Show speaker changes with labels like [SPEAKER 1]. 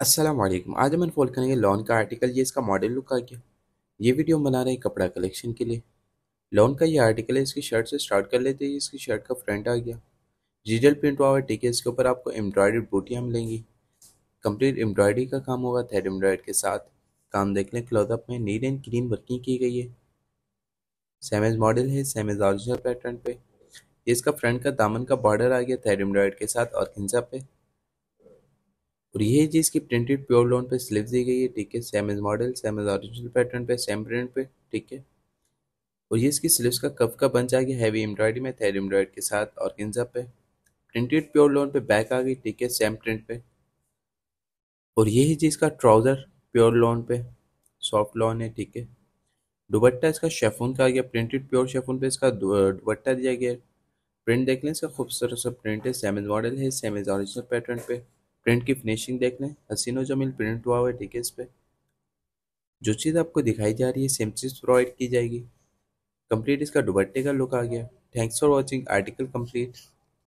[SPEAKER 1] अस्सलाम वालेकुम आज हम अनफोल्ड करेंगे लॉन का आर्टिकल ये इसका मॉडल लुक आ गया ये वीडियो हम बना रहे हैं कपड़ा कलेक्शन के लिए लॉन का ये आर्टिकल है इसकी शर्ट से स्टार्ट कर लेते हैं इसकी शर्ट का फ्रंट आ गया डिजिटल प्रिंट हुआ हुआ ठीक है इसके ऊपर आपको एम्ब्रॉयडरी बूटियाँ मिलेंगी कंप्लीट एम्ब्रॉयडरी का काम होगा थ्रेड एम्ब्रॉयड के साथ काम देख लें क्लॉथअप में नीट एंड क्लीन वर्किंग की गई है सेमेज मॉडल है सेमेज ऑरिजिनल पैटर्न पे इसका फ्रंट का दामन का बॉर्डर आ गया थ्रेड एम्ब्रॉयड के साथ और खिंजा पे और ये जी इसकी प्रिंटेड प्योर लोन पे स्लिप दी गई है ठीक है same is model same is original pattern पे सेम प्रिंट पे ठीक है और ये इसकी स्लिप्स का कफ का बन जाएगी हैवी एम्ब्रॉयडरी में थेड एम्ब्रॉयड के साथ और किन्जा पे प्रिंटेड प्योर लोन पे बैक आ गई ठीक है सेम प्रिंट पे और ये है जिसका ट्राउज़र प्योर लोन पे सॉफ्ट लोन है ठीक है दुबट्टा इसका शेफून का आ गया प्रिंटेड प्योर शेफून पे इसका दुबट्टा दिया गया प्रिंट देख लें इसका खूबसूरत सा प्रिंट है सेमिज मॉडल है सेमिज ऑरिजिनल पैटर्न पे प्रिंट की फिनिशिंग देख लें हसीनो जमील प्रिंट हुआ हुआ है ठीक है इस पर जो चीज़ आपको दिखाई जा रही है सेम चीज़ प्रोवाइड की जाएगी कंप्लीट इसका दुबट्टे का लुक आ गया thanks for watching article complete